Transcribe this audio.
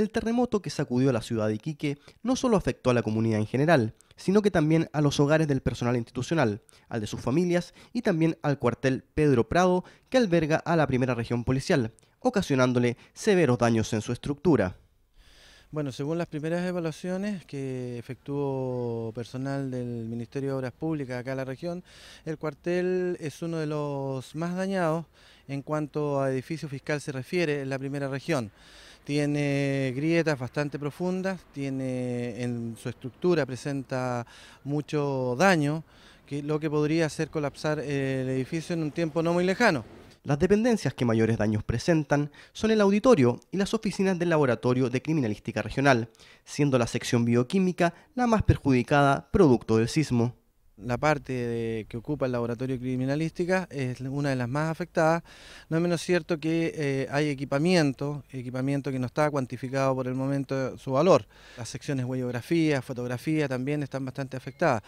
el terremoto que sacudió la ciudad de Iquique no solo afectó a la comunidad en general, sino que también a los hogares del personal institucional, al de sus familias y también al cuartel Pedro Prado que alberga a la primera región policial, ocasionándole severos daños en su estructura. Bueno, según las primeras evaluaciones que efectuó personal del Ministerio de Obras Públicas acá en la región, el cuartel es uno de los más dañados en cuanto a edificio fiscal se refiere en la primera región tiene grietas bastante profundas, tiene en su estructura presenta mucho daño, que lo que podría hacer colapsar el edificio en un tiempo no muy lejano. Las dependencias que mayores daños presentan son el auditorio y las oficinas del Laboratorio de Criminalística Regional, siendo la sección bioquímica la más perjudicada producto del sismo la parte que ocupa el laboratorio criminalística es una de las más afectadas. No es menos cierto que eh, hay equipamiento, equipamiento que no está cuantificado por el momento su valor. Las secciones huellografía, fotografía también están bastante afectadas.